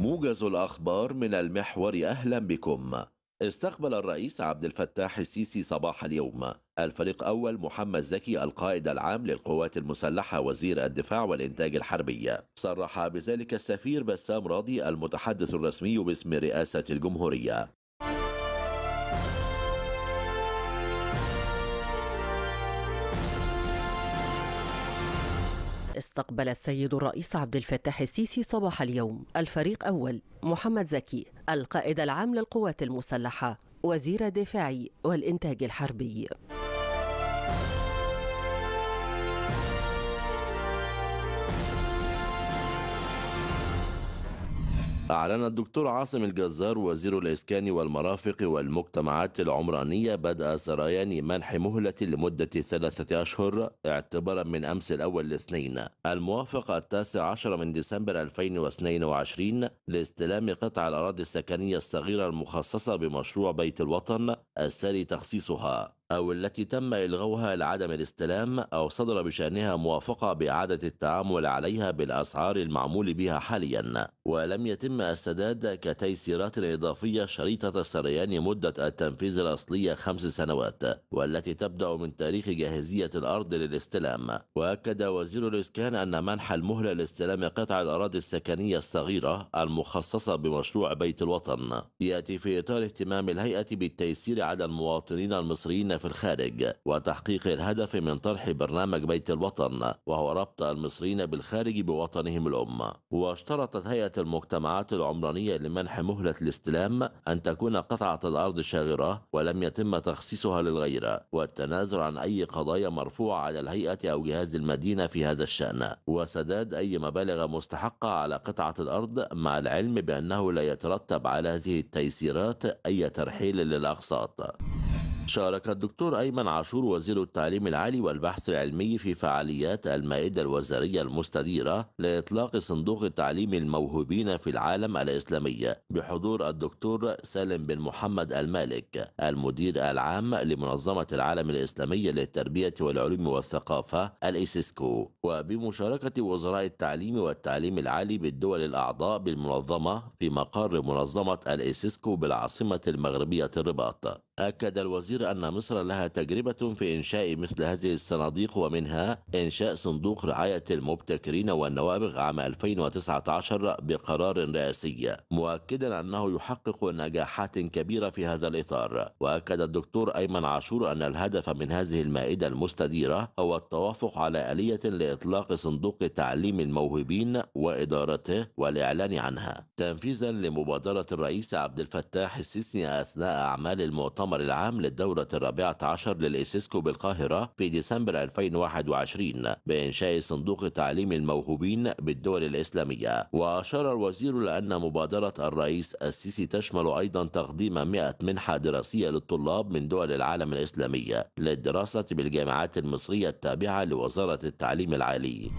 موجز الأخبار من المحور أهلا بكم استقبل الرئيس عبد الفتاح السيسي صباح اليوم الفريق أول محمد زكي القائد العام للقوات المسلحة وزير الدفاع والإنتاج الحربي صرح بذلك السفير بسام راضي المتحدث الرسمي باسم رئاسة الجمهورية استقبل السيد الرئيس عبد الفتاح السيسي صباح اليوم الفريق أول محمد زكي القائد العام للقوات المسلحة وزير الدفاع والإنتاج الحربي أعلن الدكتور عاصم الجزار وزير الإسكان والمرافق والمجتمعات العمرانية بدء سريان منح مهلة لمدة ثلاثة أشهر اعتبارا من أمس الأول الاثنين الموافق التاسع عشر من ديسمبر 2022 لاستلام قطع الأراضي السكنية الصغيرة المخصصة بمشروع بيت الوطن الثاني تخصيصها أو التي تم إلغوها لعدم الاستلام أو صدر بشأنها موافقة بإعادة التعامل عليها بالأسعار المعمول بها حاليا ولم يتم السداد كتيسيرات إضافية شريطة سريان مدة التنفيذ الأصلية خمس سنوات والتي تبدأ من تاريخ جاهزية الأرض للاستلام وأكد وزير الإسكان أن منح المهلة لاستلام قطع الأراضي السكنية الصغيرة المخصصة بمشروع بيت الوطن يأتي في إطار اهتمام الهيئة بالتيسير على المواطنين المصريين في الخارج وتحقيق الهدف من طرح برنامج بيت الوطن وهو ربط المصريين بالخارج بوطنهم الأم واشترطت هيئة المجتمعات العمرانية لمنح مهلة الاستلام أن تكون قطعة الأرض شاغرة ولم يتم تخصيصها للغير والتنازل عن أي قضايا مرفوعة على الهيئة أو جهاز المدينة في هذا الشأن وسداد أي مبالغ مستحقة على قطعة الأرض مع العلم بأنه لا يترتب على هذه التيسيرات أي ترحيل للأقساط شارك الدكتور أيمن عاشور وزير التعليم العالي والبحث العلمي في فعاليات المائدة الوزارية المستديرة لإطلاق صندوق تعليم الموهوبين في العالم الإسلامي بحضور الدكتور سالم بن محمد المالك المدير العام لمنظمة العالم الإسلامي للتربية والعلوم والثقافة الإيسيسكو وبمشاركة وزراء التعليم والتعليم العالي بالدول الأعضاء بالمنظمة في مقر منظمة الإيسيسكو بالعاصمة المغربية الرباط أكد الوزير القصير أن مصر لها تجربة في إنشاء مثل هذه الصناديق ومنها إنشاء صندوق رعاية المبتكرين والنوابغ عام 2019 بقرار رئاسي مؤكدا أنه يحقق نجاحات كبيرة في هذا الإطار وأكد الدكتور أيمن عاشور أن الهدف من هذه المائدة المستديرة هو التوافق على آلية لإطلاق صندوق تعليم الموهوبين وإدارته والإعلان عنها تنفيذا لمبادرة الرئيس عبد الفتاح السيسي أثناء أعمال المؤتمر العام للدولة الدورة الرابعة عشر للإسيسكو بالقاهرة في ديسمبر 2021 بإنشاء صندوق تعليم الموهوبين بالدول الإسلامية وأشار الوزير لأن مبادرة الرئيس السيسي تشمل أيضا تقديم 100 منحة دراسية للطلاب من دول العالم الإسلامي للدراسة بالجامعات المصرية التابعة لوزارة التعليم العالي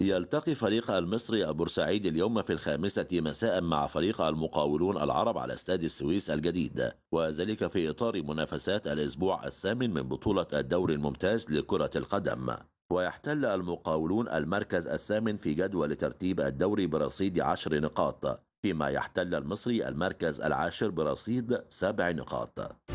يلتقي فريق المصري البورسعيد اليوم في الخامسة مساء مع فريق المقاولون العرب على استاد السويس الجديد وذلك في إطار منافسات الأسبوع الثامن من بطولة الدوري الممتاز لكرة القدم ويحتل المقاولون المركز الثامن في جدول ترتيب الدوري برصيد عشر نقاط فيما يحتل المصري المركز العاشر برصيد سبع نقاط